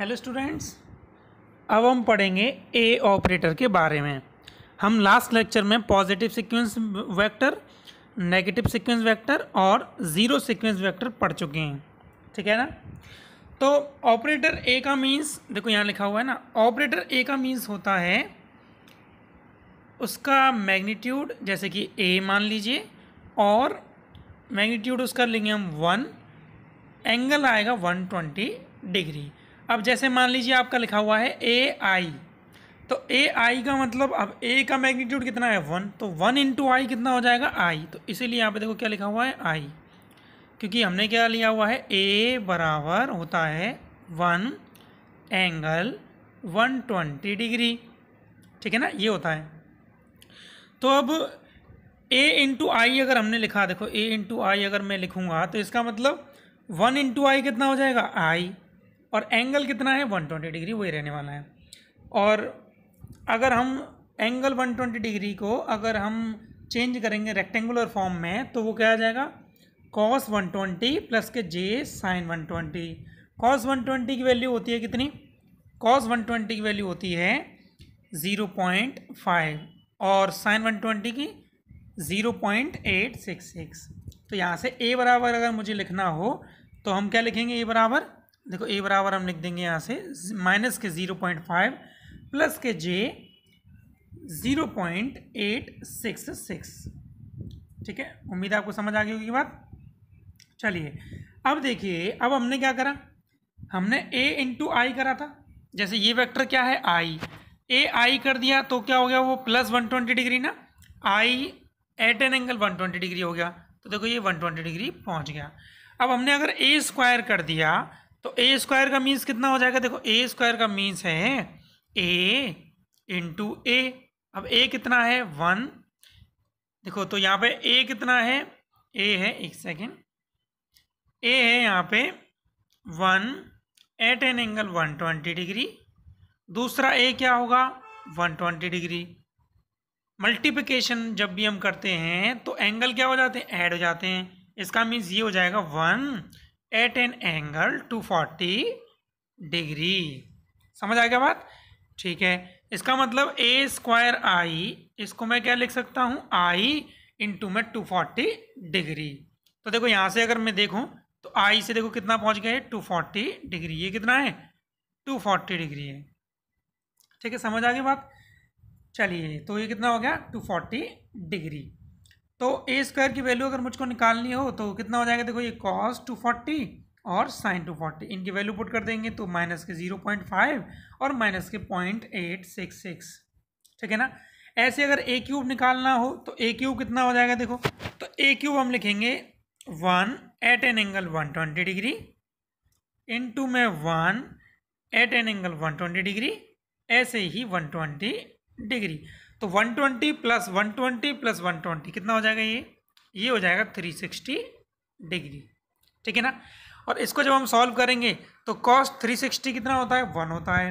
hello students अब हम पढ़ेंगे ए ऑपरेटर के बारे में हम लास्ट लेक्चर में positive sequence vector negative sequence vector और ज़ीरो सीक्वेंस वेक्टर पढ़ चुके हैं ठीक है ना तो ऑपरेटर ए का मीन्स देखो यहाँ लिखा हुआ है ना ऑपरेटर ए का मीन्स होता है उसका मैग्नीट्यूड जैसे कि ए मान लीजिए और मैग्नीट्यूड उसका लेंगे हम वन एंगल आएगा वन ट्वेंटी डिग्री अब जैसे मान लीजिए आपका लिखा हुआ है ए आई तो ए आई का मतलब अब ए का मैग्नीट्यूड कितना है वन तो वन इंटू आई कितना हो जाएगा आई तो इसीलिए यहाँ पे देखो क्या लिखा हुआ है आई क्योंकि हमने क्या लिया हुआ है ए बराबर होता है one angle one twenty degree ठीक है ना ये होता है तो अब ए इंटू आई अगर हमने लिखा देखो ए इंटू आई अगर मैं लिखूँगा तो इसका मतलब वन इंटू आई कितना हो जाएगा आई और एंगल कितना है 120 डिग्री वही रहने वाला है और अगर हम एंगल 120 डिग्री को अगर हम चेंज करेंगे रेक्टेंगुलर फॉर्म में तो वो क्या आ जाएगा कॉस 120 प्लस के जे साइन 120 कॉस ट्वेंटी की वैल्यू होती है कितनी कॉस 120 की वैल्यू होती है 0.5 और साइन 120 की 0.866 तो यहाँ से ए बराबर अगर मुझे लिखना हो तो हम क्या लिखेंगे ए बराबर देखो ए बराबर हम लिख देंगे यहाँ से माइनस के ज़ीरो पॉइंट फाइव प्लस के j zero point eight six six ठीक है उम्मीद आपको समझ आ गई होगी बात चलिए अब देखिए अब हमने क्या करा हमने ए इंटू आई करा था जैसे ये वेक्टर क्या है आई ए आई कर दिया तो क्या हो गया वो प्लस वन ट्वेंटी डिग्री ना I at an angle one twenty degree हो गया तो देखो ये वन ट्वेंटी डिग्री पहुँच गया अब हमने अगर ए स्क्वायर कर दिया तो ए स्क्वायर का मीन्स कितना हो जाएगा देखो ए स्क्वायर का मीन्स है ए इंटू ए अब ए कितना है वन देखो तो यहाँ पे ए कितना है ए है एक सेकेंड ए है यहाँ पे one at an angle one twenty degree दूसरा ए क्या होगा वन ट्वेंटी डिग्री मल्टीप्लिकेशन जब भी हम करते हैं तो एंगल क्या हो जाते हैं ऐड हो जाते हैं इसका मीन्स ये हो जाएगा one at an angle two forty degree समझ आ गया बात ठीक है इसका मतलब ए स्क्वायर आई इसको मैं क्या लिख सकता हूँ आई इंटू में टू फोर्टी डिग्री तो देखो यहाँ से अगर मैं देखूँ तो आई से देखो कितना पहुँच गया है टू फोर्टी डिग्री ये कितना है टू फोर्टी डिग्री है ठीक है समझ आ गई बात चलिए तो ये कितना हो गया टू फोर्टी डिग्री तो ए स्क्वायर की वैल्यू अगर मुझको निकालनी हो तो कितना हो जाएगा देखो ये कॉस टू फोर्टी और साइन टू फोर्टी इनकी वैल्यू पुट कर देंगे तो माइनस के जीरो पॉइंट फाइव और माइनस के पॉइंट एट सिक्स सिक्स ठीक है ना ऐसे अगर ए क्यूब निकालना हो तो ए क्यूब कितना हो जाएगा देखो तो ए क्यूब हम लिखेंगे one at an angle one twenty degree into में one at an angle one twenty degree ऐसे ही वन ट्वेंटी डिग्री तो 120 twenty plus one twenty plus one twenty कितना हो जाएगा ये ये हो जाएगा 360 डिग्री ठीक है ना और इसको जब हम सॉल्व करेंगे तो कॉस 360 कितना होता है वन होता है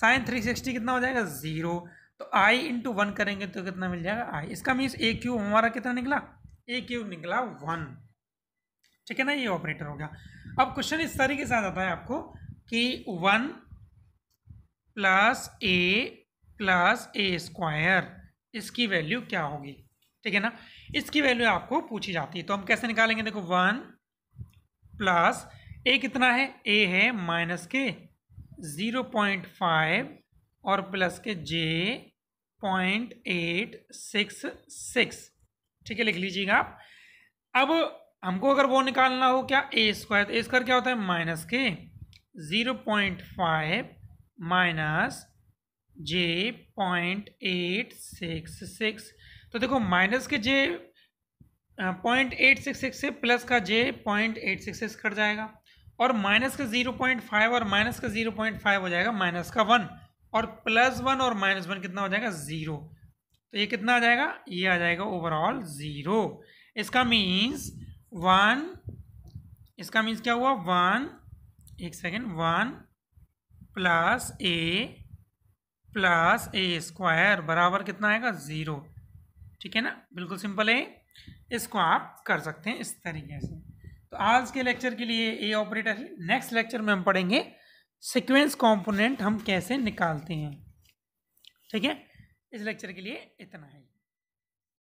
साइन 360 कितना हो जाएगा ज़ीरो तो आई इंटू वन करेंगे तो कितना मिल जाएगा आई इसका मीन्स ए क्यूब हमारा कितना निकला ए क्यूब निकला वन ठीक है ना ये ऑपरेटर हो गया अब क्वेश्चन इस तरीके से आ जाता है आपको कि one plus a plus a square इसकी वैल्यू क्या होगी ठीक है ना इसकी वैल्यू आपको पूछी जाती है तो हम कैसे निकालेंगे देखो वन प्लस ए कितना है ए है माइनस के ज़ीरो पॉइंट फाइव और प्लस के j point eight six six ठीक है लिख लीजिएगा आप अब हमको अगर वो निकालना हो क्या ए स्क्वायर तो ए स्क्वायर क्या होता है माइनस के zero point five minus j point eight six six तो देखो माइनस के j point eight six six से प्लस का j point eight six six cut जाएगा और माइनस का जीरो पॉइंट फाइव और माइनस का जीरो पॉइंट फाइव हो जाएगा माइनस का वन और प्लस वन और माइनस वन कितना हो जाएगा ज़ीरो तो ये कितना आ जाएगा ये आ जाएगा ओवरऑल ज़ीरो इसका मीन्स वन इसका मीन्स क्या हुआ वन एक second one plus a plus a square बराबर कितना आएगा ज़ीरो ठीक है ना बिल्कुल सिंपल है इसको आप कर सकते हैं इस तरीके से तो आज के लेक्चर के लिए ए ऑपरेटर है नेक्स्ट लेक्चर में हम पढ़ेंगे सिक्वेंस कॉम्पोनेंट हम कैसे निकालते हैं ठीक है इस लेक्चर के लिए इतना है